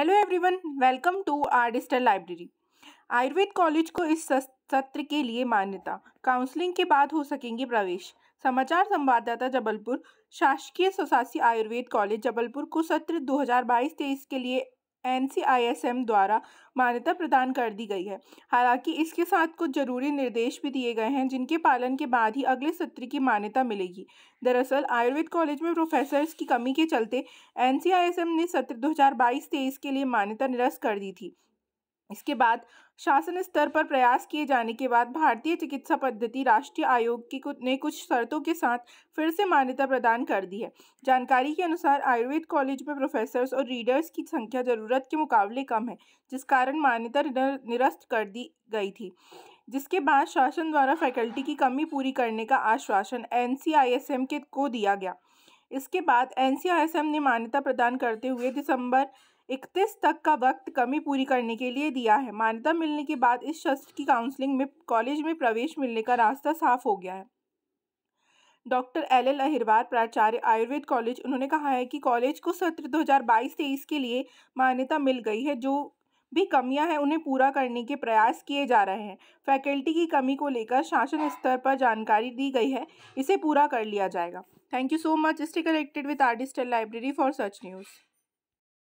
hello everyone welcome to our digital library Ayurveda college को इस सत्र के लिए मान्यता काउंसलिंग के बाद हो सकेंगे प्रवेश समाचार संवाददाता जबलपुर शासकीय स्वशासी आयुर्वेद कॉलेज जबलपुर को सत्र 2022-23 के लिए एन द्वारा मान्यता प्रदान कर दी गई है हालांकि इसके साथ कुछ ज़रूरी निर्देश भी दिए गए हैं जिनके पालन के बाद ही अगले सत्र की मान्यता मिलेगी दरअसल आयुर्वेद कॉलेज में प्रोफेसर्स की कमी के चलते एन ने सत्र 2022-23 के लिए मान्यता निरस्त कर दी थी इसके बाद शासन स्तर पर प्रयास किए जाने के बाद भारतीय चिकित्सा पद्धति राष्ट्रीय आयोग की कुछ ने कुछ शर्तों के साथ फिर से मान्यता प्रदान कर दी है जानकारी के अनुसार आयुर्वेद कॉलेज में प्रोफेसर्स और रीडर्स की संख्या ज़रूरत के मुकाबले कम है जिस कारण मान्यता निरस्त कर दी गई थी जिसके बाद शासन द्वारा फैकल्टी की कमी पूरी करने का आश्वासन एन के को दिया गया इसके बाद एन ने मान्यता प्रदान करते हुए दिसंबर इकतीस तक का वक्त कमी पूरी करने के लिए दिया है मान्यता मिलने के बाद इस शस्त्र की काउंसलिंग में कॉलेज में प्रवेश मिलने का रास्ता साफ हो गया है डॉक्टर एल एल अहिरवार प्राचार्य आयुर्वेद कॉलेज उन्होंने कहा है कि कॉलेज को सत्र 2022-23 के लिए मान्यता मिल गई है जो भी कमियां हैं उन्हें पूरा करने के प्रयास किए जा रहे हैं फैकल्टी की कमी को लेकर शासन स्तर पर जानकारी दी गई है इसे पूरा कर लिया जाएगा thank you so much stay connected with and library for such news